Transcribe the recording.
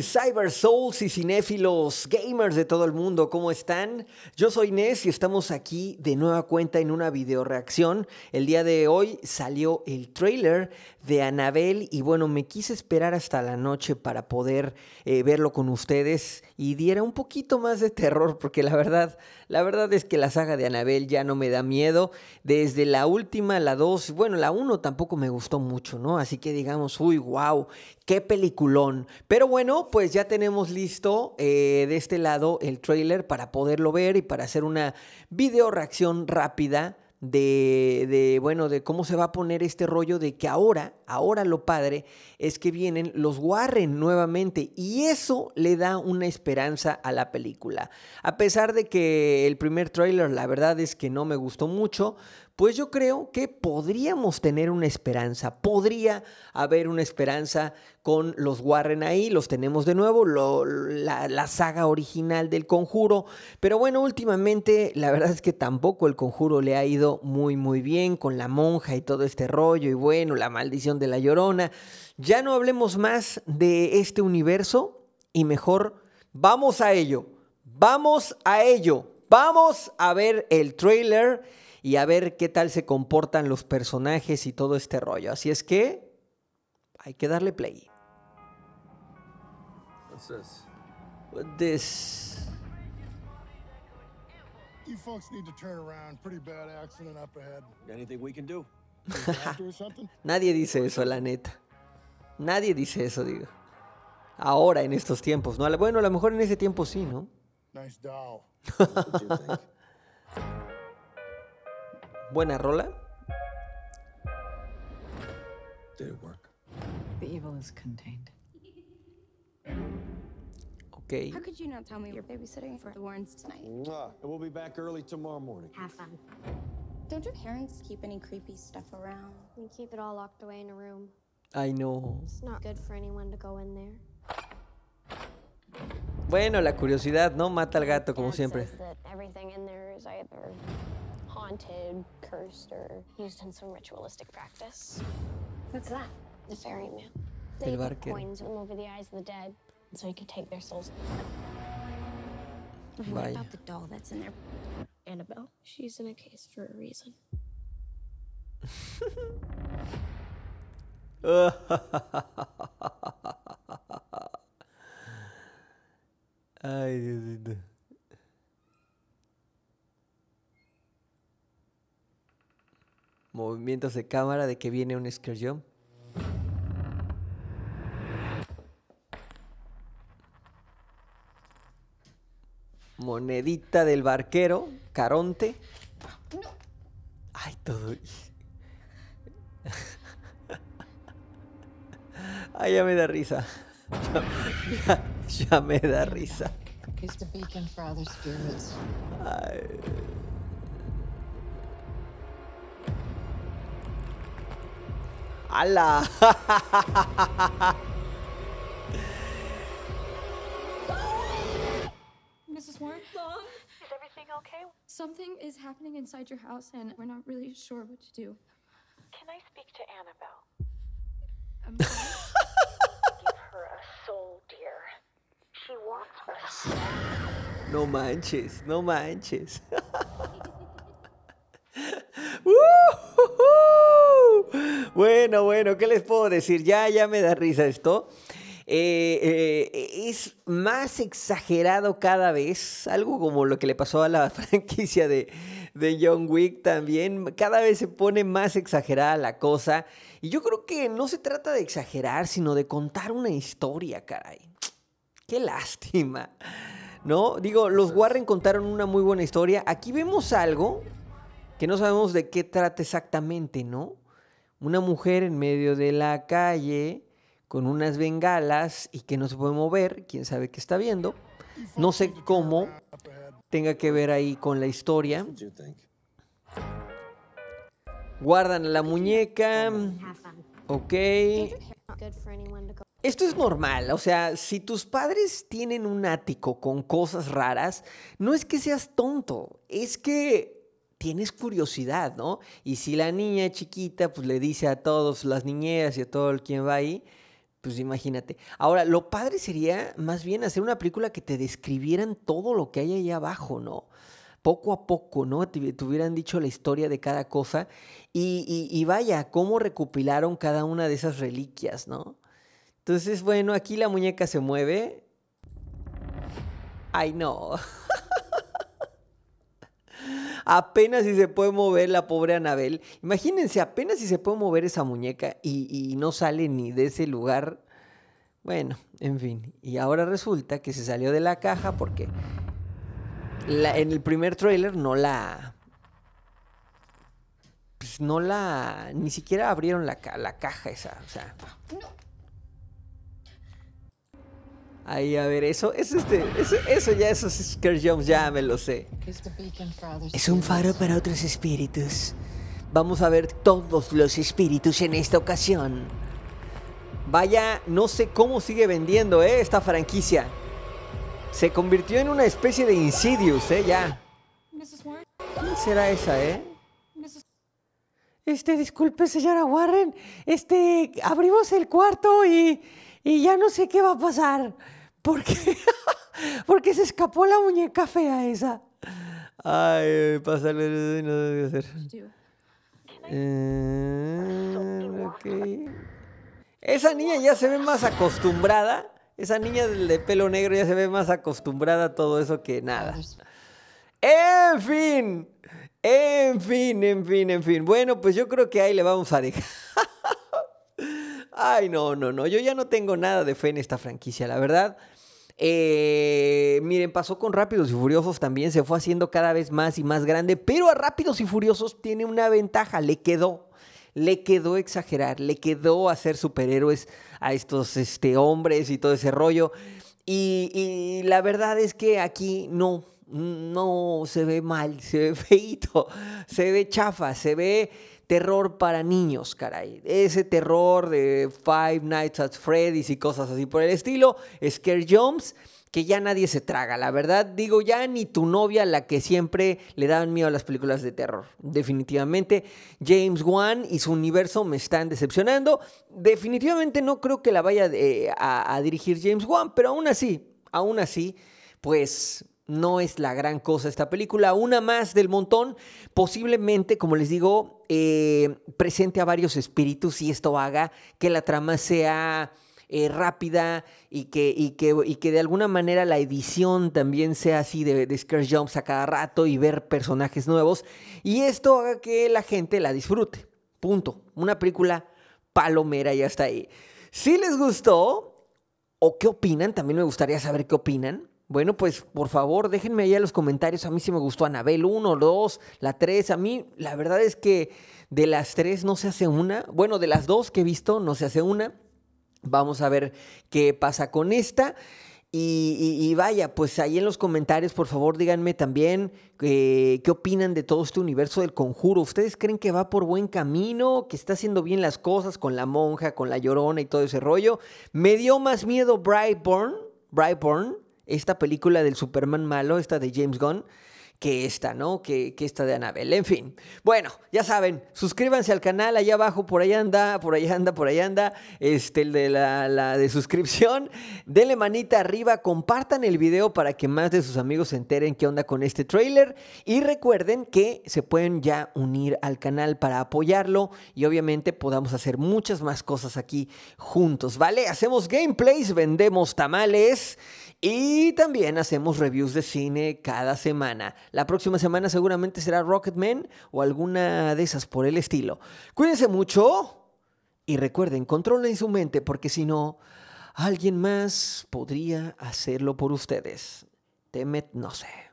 Cyber Souls y cinéfilos, gamers de todo el mundo, ¿cómo están? Yo soy inés y estamos aquí de nueva cuenta en una video reacción. El día de hoy salió el trailer de Anabel y bueno, me quise esperar hasta la noche para poder eh, verlo con ustedes y diera un poquito más de terror porque la verdad, la verdad es que la saga de Anabel ya no me da miedo. Desde la última, la 2, bueno, la 1 tampoco me gustó mucho, ¿no? Así que digamos, uy, wow, Qué peliculón. Pero bueno, pues ya tenemos listo eh, de este lado el trailer para poderlo ver y para hacer una video reacción rápida de, bueno, de cómo se va a poner este rollo de que ahora, ahora lo padre es que vienen los Warren nuevamente y eso le da una esperanza a la película. A pesar de que el primer tráiler la verdad es que no me gustó mucho, pues yo creo que podríamos tener una esperanza, podría haber una esperanza con los Warren ahí, los tenemos de nuevo, la, saga original del conjuro, pero bueno, últimamente la verdad es que tampoco el conjuro le ha ido muy muy bien con la monja y todo este rollo y bueno, la maldición de la llorona. Ya no hablemos más de este universo y mejor vamos a ello, vamos a ello, vamos a ver el trailer y a ver qué tal se comportan los personajes y todo este rollo. Así es que hay que darle play. entonces What this? You folks need to turn around. Pretty bad accident up ahead. Anything we can do? Nadie dice eso, la neta. Nadie dice eso, digo. Ahora, en estos tiempos, ¿no? Bueno, a lo mejor en ese tiempo sí, ¿no? Nice doll. Buena rola. Did it work? The evil is contained. Okay. How could you not tell me you're babysitting for the Warrens tonight? Mwah. And we'll be back early tomorrow morning. Have fun. Don't your parents keep any creepy stuff around? We keep it all locked away in a room. I know. It's not good for anyone to go in there. Bueno, la curiosidad no mata al gato como siempre. Everything in there is either haunted, cursed, or used in some ritualistic practice. What's that? The ferryman. They put coins over the eyes of the dead so he could take their souls. What about the doll that's in there? Annabelle. She's in a case for a reason. I did. Movimientos de cámara de que viene una excursión. Monedita del barquero, Caronte. Ay, todo. Ay, ya me da risa. Ya, me da risa. okay? Something is happening inside your house, and we're not really sure what to do. Can I speak to Annabelle? I'm Give her a soul, dear. She wants a No manches, no manches. Bueno, bueno, ¿qué les puedo decir? Ya, ya me da risa esto. Eh, eh, es más exagerado cada vez, algo como lo que le pasó a la franquicia de, de John Wick también, cada vez se pone más exagerada la cosa, y yo creo que no se trata de exagerar, sino de contar una historia, caray. Qué lástima. ¿No? Digo, los Warren contaron una muy buena historia. Aquí vemos algo que no sabemos de qué trata exactamente, ¿no? Una mujer en medio de la calle con unas bengalas y que no se puede mover, quién sabe qué está viendo. No sé cómo tenga que ver ahí con la historia. Guardan la muñeca. Ok. Esto es normal, o sea, si tus padres tienen un ático con cosas raras, no es que seas tonto, es que tienes curiosidad, ¿no? Y si la niña chiquita pues le dice a todos, las niñeras y a todo el quien va ahí, pues imagínate. Ahora, lo padre sería más bien hacer una película que te describieran todo lo que hay ahí abajo, ¿no? Poco a poco, ¿no? Te, hubieran dicho la historia de cada cosa y, y, y vaya, cómo recopilaron cada una de esas reliquias, ¿no? Entonces, bueno, aquí la muñeca se mueve. Ay, no. apenas si se puede mover la pobre Anabel. Imagínense, apenas si se puede mover esa muñeca y, no sale ni de ese lugar. Bueno, en fin. Y ahora resulta que se salió de la caja porque en el primer tráiler no la... Pues no la... Ni siquiera abrieron la, caja esa. O sea... Ahí, a ver, eso, es este, eso, ya, esos ya me lo sé. Es un faro para otros espíritus. Vamos a ver todos los espíritus en esta ocasión. Vaya, no sé cómo sigue vendiendo ¿eh? esta franquicia. Se convirtió en una especie de Insidious, ¿eh? Ya. ¿Quién será esa, eh? este, disculpe señora Warren, este, abrimos el cuarto y, ya no sé qué va a pasar, porque, porque se escapó la muñeca fea esa. Ay, pásale, no debe hacer. Eh, esa niña ya se ve más acostumbrada. Esa niña de pelo negro ya se ve más acostumbrada a todo eso que nada. En fin. En fin, en fin, en fin. Bueno, pues yo creo que ahí le vamos a dejar. Ay, no, no, no. Yo ya no tengo nada de fe en esta franquicia, la verdad. Eh, miren, pasó con Rápidos y Furiosos también, se fue haciendo cada vez más y más grande, pero a Rápidos y Furiosos tiene una ventaja, le quedó. Le quedó exagerar, le quedó hacer superhéroes a estos este, hombres y todo ese rollo. y la verdad es que aquí no, no se ve mal, se ve feito, se ve chafa, se ve terror para niños, caray. Ese terror de Five Nights at Freddy's y cosas así por el estilo, Scare Jumps, que ya nadie se traga, la verdad. Digo, ya ni tu novia, la que siempre le daban miedo a las películas de terror. Definitivamente, James Wan y su universo me están decepcionando. Definitivamente no creo que la vaya eh, a, a dirigir James Wan, pero aún así, aún así, pues no es la gran cosa esta película, una más del montón, posiblemente, como les digo, eh, presente a varios espíritus y esto haga que la trama sea eh, rápida y que, que, de alguna manera la edición también sea así de, de scare jumps a cada rato y ver personajes nuevos y esto haga que la gente la disfrute. Punto. Una película palomera y hasta ahí. Si les gustó o qué opinan, también me gustaría saber qué opinan bueno, pues por favor, déjenme allá en los comentarios. A mí sí me gustó Anabel 1, 2, la 3. A mí, la verdad es que de las tres no se hace una. Bueno, de las dos que he visto, no se hace una. Vamos a ver qué pasa con esta. Y, vaya, pues ahí en los comentarios, por favor, díganme también eh, qué opinan de todo este universo del conjuro. ¿Ustedes creen que va por buen camino? ¿Que está haciendo bien las cosas con la monja, con la llorona y todo ese rollo? Me dio más miedo Brightburn, Brightburn esta película del Superman malo, esta de James Gunn, que esta, ¿no? Que, que esta de Anabel. En fin, bueno, ya saben, suscríbanse al canal allá abajo, por allá anda, por allá anda, por allá anda, este, el de la, la de suscripción. Denle manita arriba, compartan el video para que más de sus amigos se enteren qué onda con este trailer. Y recuerden que se pueden ya unir al canal para apoyarlo y obviamente podamos hacer muchas más cosas aquí juntos, ¿vale? Hacemos gameplays, vendemos tamales y también hacemos reviews de cine cada semana. La próxima semana seguramente será Rocketman o alguna de esas por el estilo. Cuídense mucho y recuerden, controlen su mente porque si no, alguien más podría hacerlo por ustedes. Temet, no sé.